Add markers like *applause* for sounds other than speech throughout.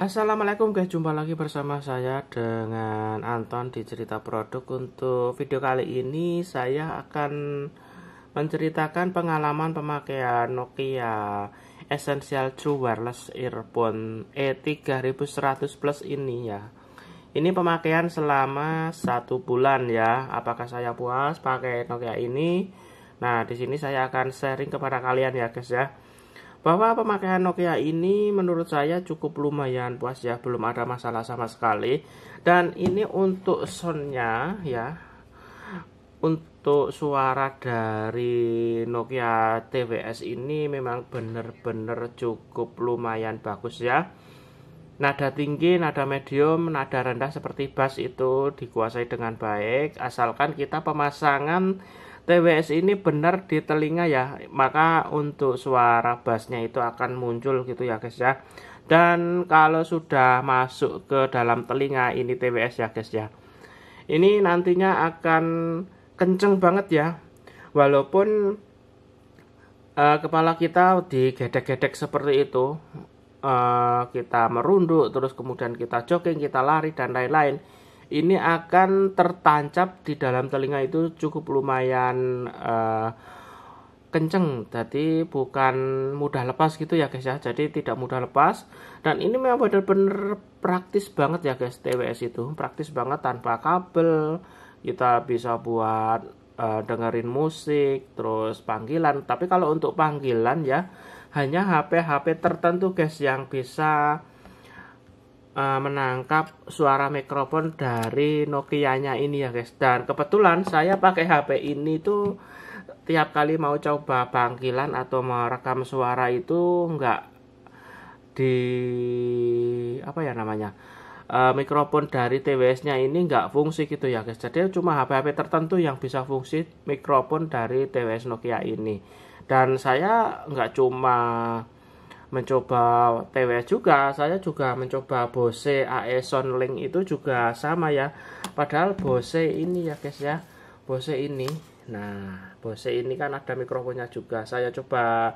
Assalamualaikum guys, jumpa lagi bersama saya dengan Anton di Cerita Produk Untuk video kali ini saya akan menceritakan pengalaman pemakaian Nokia Essential True Wireless Earphone E3100 Plus ini ya ini pemakaian selama satu bulan ya. Apakah saya puas pakai Nokia ini? Nah, di sini saya akan sharing kepada kalian ya, guys ya. Bahwa pemakaian Nokia ini menurut saya cukup lumayan puas ya, belum ada masalah sama sekali. Dan ini untuk soundnya ya. Untuk suara dari Nokia TWS ini memang benar-benar cukup lumayan bagus ya. Nada tinggi, nada medium, nada rendah seperti bass itu dikuasai dengan baik asalkan kita pemasangan TWS ini benar di telinga ya. Maka untuk suara bassnya itu akan muncul gitu ya guys ya. Dan kalau sudah masuk ke dalam telinga ini TWS ya guys ya. Ini nantinya akan kenceng banget ya. Walaupun uh, kepala kita digedek-gedek seperti itu Eh, kita merunduk, terus kemudian kita jogging, kita lari dan lain-lain, ini akan tertancap di dalam telinga itu cukup lumayan uh, kenceng jadi bukan mudah lepas gitu ya guys ya jadi tidak mudah lepas dan ini memang benar-benar praktis banget ya guys TWS itu praktis banget tanpa kabel kita bisa buat uh, dengerin musik terus panggilan tapi kalau untuk panggilan ya hanya HP-HP tertentu guys yang bisa e, menangkap suara mikrofon dari Nokia-nya ini ya guys. Dan kebetulan saya pakai HP ini tuh tiap kali mau coba panggilan atau merekam suara itu enggak di apa ya namanya uh, mikrofon dari TWS-nya ini enggak fungsi gitu ya guys. Jadi cuma HP-HP tertentu yang bisa fungsi mikrofon dari TWS Nokia ini dan saya nggak cuma mencoba TWS juga saya juga mencoba Bose Aeson Link itu juga sama ya padahal Bose ini ya guys ya Bose ini nah Bose ini kan ada mikrofonnya juga saya coba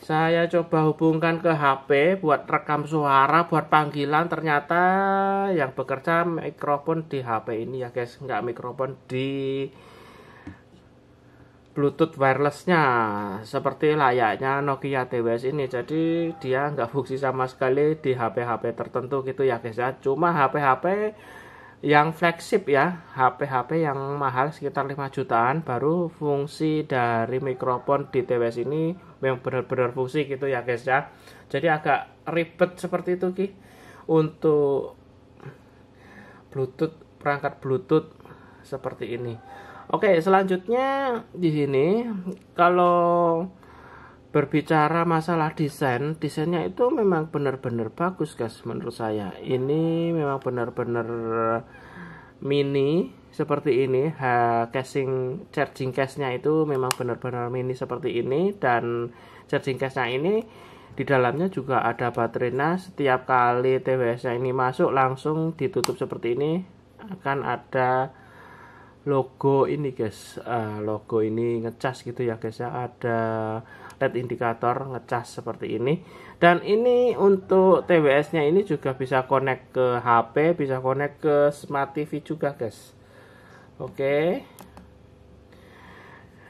saya coba hubungkan ke HP buat rekam suara buat panggilan ternyata yang bekerja mikrofon di HP ini ya guys nggak mikrofon di Bluetooth wirelessnya seperti layaknya Nokia TWS ini jadi dia nggak fungsi sama sekali di HP-HP tertentu gitu ya guys ya cuma HP-HP yang flagship ya HP-HP yang mahal sekitar 5 jutaan baru fungsi dari mikrofon di TWS ini memang benar-benar fungsi gitu ya guys ya jadi agak ribet seperti itu Ki untuk Bluetooth perangkat Bluetooth seperti ini Oke, selanjutnya di sini kalau berbicara masalah desain, desainnya itu memang benar-benar bagus, guys, menurut saya. Ini memang benar-benar mini seperti ini. Ha, casing charging case-nya itu memang benar-benar mini seperti ini dan charging case-nya ini di dalamnya juga ada baterai nah setiap kali TWS-nya ini masuk langsung ditutup seperti ini akan ada logo ini guys uh, logo ini ngecas gitu ya guys ya ada LED indikator ngecas seperti ini dan ini untuk TWS nya ini juga bisa connect ke HP bisa connect ke smart TV juga guys oke okay.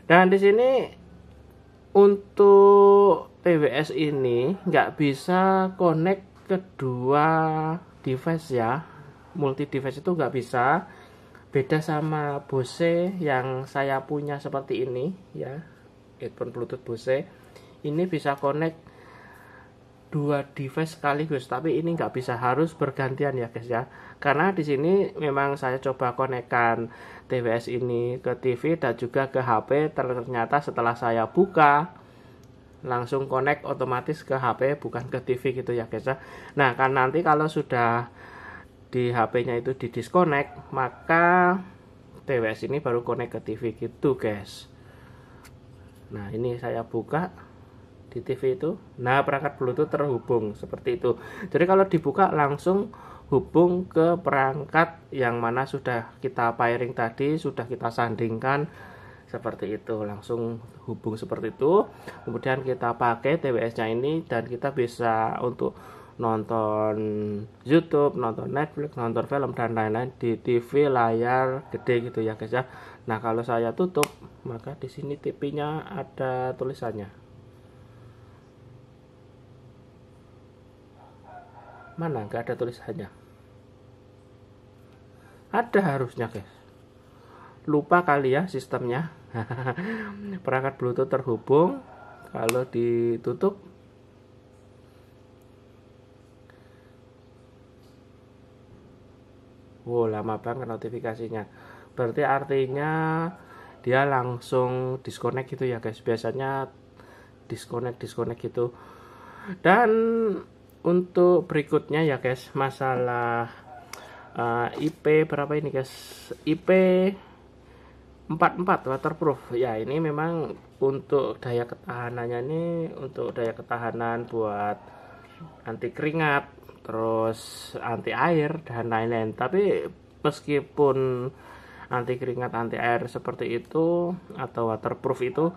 dan di sini untuk TWS ini nggak bisa connect kedua device ya multi device itu nggak bisa beda sama Bose yang saya punya seperti ini ya headphone Bluetooth Bose ini bisa connect dua device sekaligus tapi ini nggak bisa harus bergantian ya guys ya karena di sini memang saya coba konekkan TWS ini ke TV dan juga ke HP ternyata setelah saya buka langsung connect otomatis ke HP bukan ke TV gitu ya guys ya nah kan nanti kalau sudah di HP-nya itu di disconnect maka TWS ini baru connect ke TV gitu guys nah ini saya buka di TV itu nah perangkat Bluetooth terhubung seperti itu jadi kalau dibuka langsung hubung ke perangkat yang mana sudah kita pairing tadi sudah kita sandingkan seperti itu langsung hubung seperti itu kemudian kita pakai TWS nya ini dan kita bisa untuk nonton YouTube, nonton Netflix, nonton film dan lain-lain di TV layar gede gitu ya guys ya. Nah, kalau saya tutup, maka di sini TV-nya ada tulisannya. Mana enggak ada tulisannya? Ada harusnya, guys. Lupa kali ya sistemnya. *laughs* Perangkat Bluetooth terhubung. Kalau ditutup wow lama banget notifikasinya berarti artinya dia langsung disconnect gitu ya guys biasanya disconnect disconnect gitu dan untuk berikutnya ya guys masalah uh, eh, IP berapa ini guys IP 44 waterproof ya ini memang untuk daya ketahanannya ini untuk daya ketahanan buat anti keringat terus anti air dan lain-lain tapi meskipun anti keringat anti air seperti itu atau waterproof itu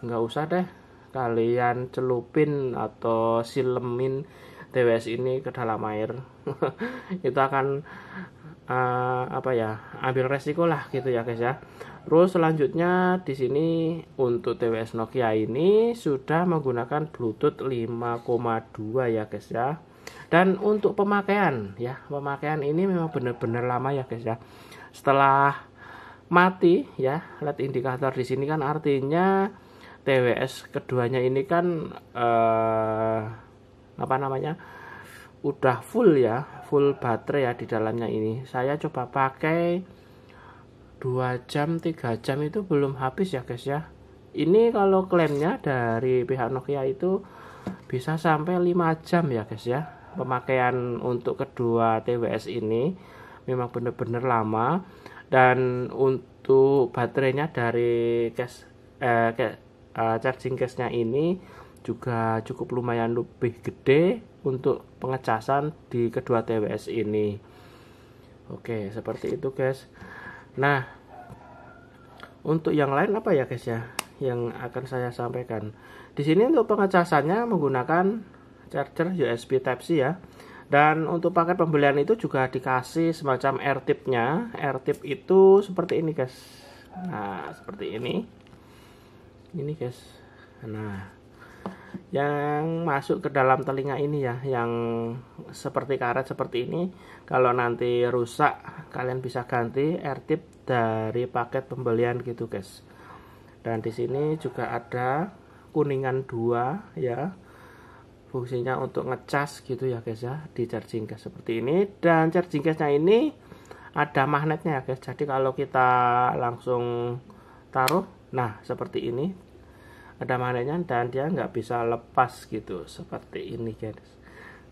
nggak usah deh kalian celupin atau silemin TWS ini ke dalam air *laughs* itu akan uh, apa ya ambil resiko lah gitu ya guys ya terus selanjutnya di sini untuk TWS Nokia ini sudah menggunakan Bluetooth 5,2 ya guys ya dan untuk pemakaian ya pemakaian ini memang benar-benar lama ya guys ya setelah mati ya LED indikator di sini kan artinya TWS keduanya ini kan eh, apa namanya udah full ya full baterai ya di dalamnya ini saya coba pakai 2 jam 3 jam itu belum habis ya guys ya ini kalau klaimnya dari pihak Nokia itu bisa sampai 5 jam ya guys ya pemakaian untuk kedua TWS ini memang benar-benar lama dan untuk baterainya dari case eh, ke, eh, charging case-nya ini juga cukup lumayan lebih gede untuk pengecasan di kedua TWS ini. Oke, seperti itu, guys. Nah, untuk yang lain apa ya, guys ya? Yang akan saya sampaikan. Di sini untuk pengecasannya menggunakan charger USB Type-C ya dan untuk paket pembelian itu juga dikasih semacam air tipnya air tip itu seperti ini guys nah seperti ini ini guys nah yang masuk ke dalam telinga ini ya yang seperti karet seperti ini kalau nanti rusak kalian bisa ganti air tip dari paket pembelian gitu guys dan di sini juga ada kuningan dua ya fungsinya untuk ngecas gitu ya guys ya di charging case seperti ini dan charging case nya ini ada magnetnya ya guys jadi kalau kita langsung taruh nah seperti ini ada magnetnya dan dia nggak bisa lepas gitu seperti ini guys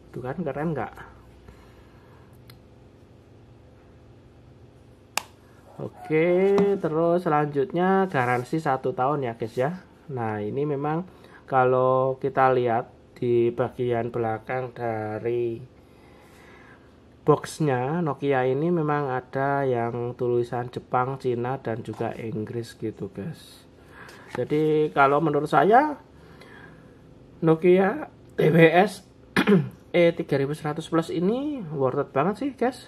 itu kan keren nggak oke terus selanjutnya garansi satu tahun ya guys ya nah ini memang kalau kita lihat di bagian belakang dari boxnya Nokia ini memang ada yang tulisan Jepang, Cina dan juga Inggris gitu guys jadi kalau menurut saya Nokia TWS e E3100 *clears throat* e Plus ini worth it banget sih guys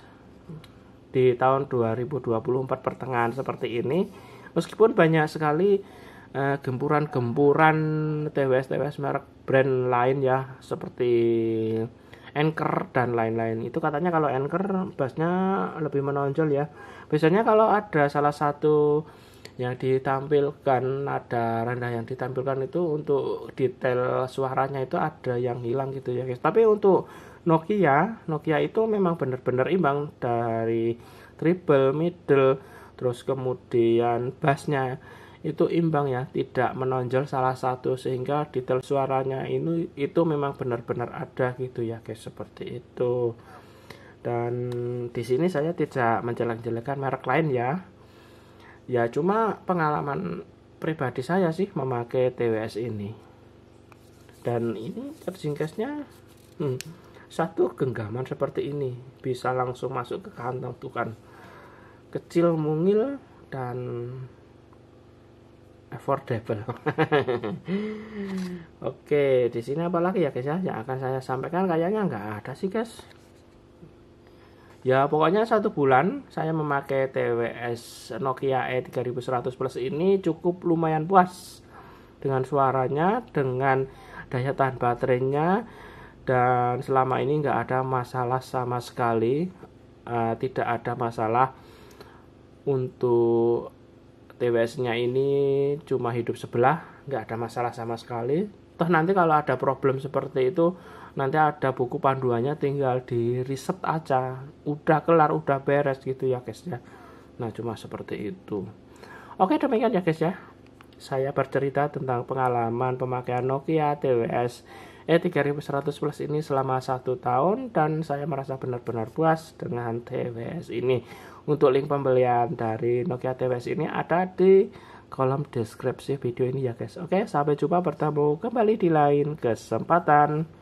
di tahun 2024 pertengahan seperti ini meskipun banyak sekali Eh, gempuran-gempuran TWS-TWS merek brand lain ya seperti Anchor dan lain-lain itu katanya kalau Anchor bassnya lebih menonjol ya biasanya kalau ada salah satu yang ditampilkan ada rendah yang ditampilkan itu untuk detail suaranya itu ada yang hilang gitu ya guys tapi untuk Nokia Nokia itu memang benar-benar imbang dari triple middle terus kemudian bassnya itu imbang ya tidak menonjol salah satu sehingga detail suaranya ini itu memang benar-benar ada gitu ya guys seperti itu dan di sini saya tidak menjelek-jelekan merek lain ya ya cuma pengalaman pribadi saya sih memakai TWS ini dan ini tersingkasnya hmm, satu genggaman seperti ini bisa langsung masuk ke kantong kan kecil mungil dan affordable. *laughs* Oke, di sini apa lagi ya guys ya yang akan saya sampaikan kayaknya nggak ada sih guys. Ya pokoknya satu bulan saya memakai TWS Nokia E3100 Plus ini cukup lumayan puas dengan suaranya, dengan daya tahan baterainya dan selama ini nggak ada masalah sama sekali, uh, tidak ada masalah untuk TWS-nya ini cuma hidup sebelah, nggak ada masalah sama sekali. Toh nanti kalau ada problem seperti itu, nanti ada buku panduannya tinggal di riset aja. Udah kelar, udah beres gitu ya guys ya. Nah cuma seperti itu. Oke demikian ya guys ya. Saya bercerita tentang pengalaman pemakaian Nokia TWS E3100 Plus ini selama satu tahun dan saya merasa benar-benar puas dengan TWS ini untuk link pembelian dari Nokia TWS ini ada di kolom deskripsi video ini ya guys. Oke, sampai jumpa bertemu kembali di lain kesempatan.